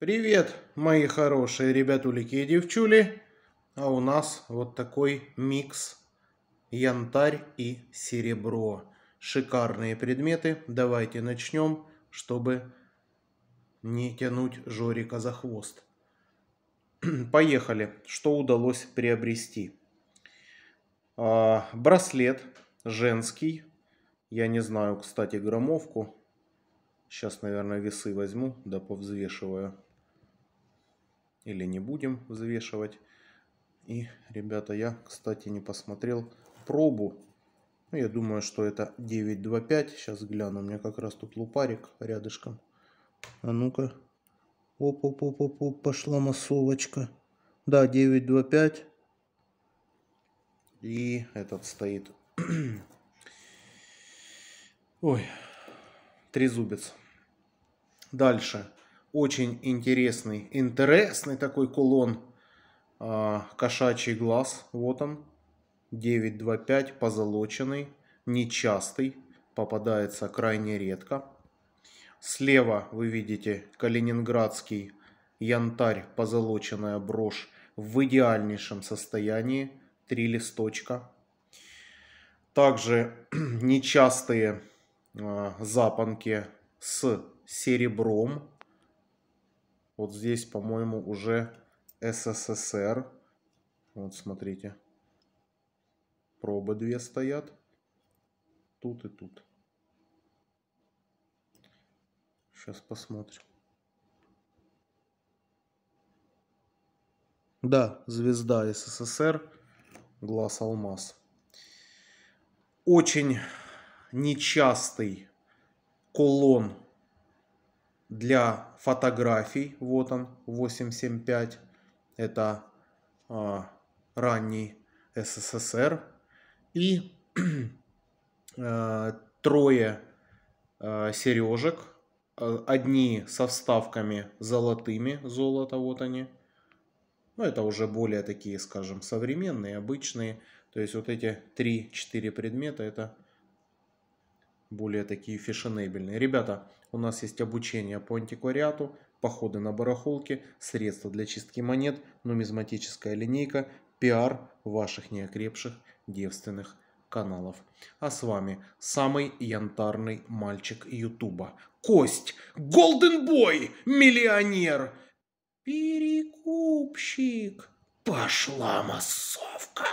Привет, мои хорошие ребятулики и девчули. А у нас вот такой микс янтарь и серебро. Шикарные предметы. Давайте начнем, чтобы не тянуть Жорика за хвост. Поехали. Что удалось приобрести? А, браслет женский. Я не знаю, кстати, граммовку. Сейчас, наверное, весы возьму, да повзвешиваю. Или не будем взвешивать. И, ребята, я, кстати, не посмотрел пробу. Ну, я думаю, что это 925. Сейчас гляну, у меня как раз тут лупарик рядышком. А ну-ка. оп оп оп оп, пошла массовочка. Да, 925. И этот стоит. Ой, трезубец. Дальше. Очень интересный, интересный такой кулон. А, кошачий глаз. Вот он. 925, позолоченный, нечастый. Попадается крайне редко. Слева вы видите калининградский янтарь, позолоченная брошь в идеальнейшем состоянии. Три листочка. Также нечастые а, запонки с серебром. Вот здесь, по-моему, уже СССР. Вот, смотрите. Пробы две стоят. Тут и тут. Сейчас посмотрим. Да, звезда СССР, глаз алмаз. Очень нечастый колон для фотографий. Вот он, 875. Это а, ранний СССР. И а, трое а, сережек. Э, одни со вставками золотыми, золото, вот они. Ну, это уже более такие, скажем, современные, обычные. То есть вот эти 3-4 предмета, это более такие фешенебельные. Ребята, у нас есть обучение по антиквариату, походы на барахолки, средства для чистки монет, нумизматическая линейка, пиар ваших неокрепших девственных каналов. А с вами самый янтарный мальчик Ютуба. Кость! Голден Бой! Миллионер! Перекупщик! Пошла массовка!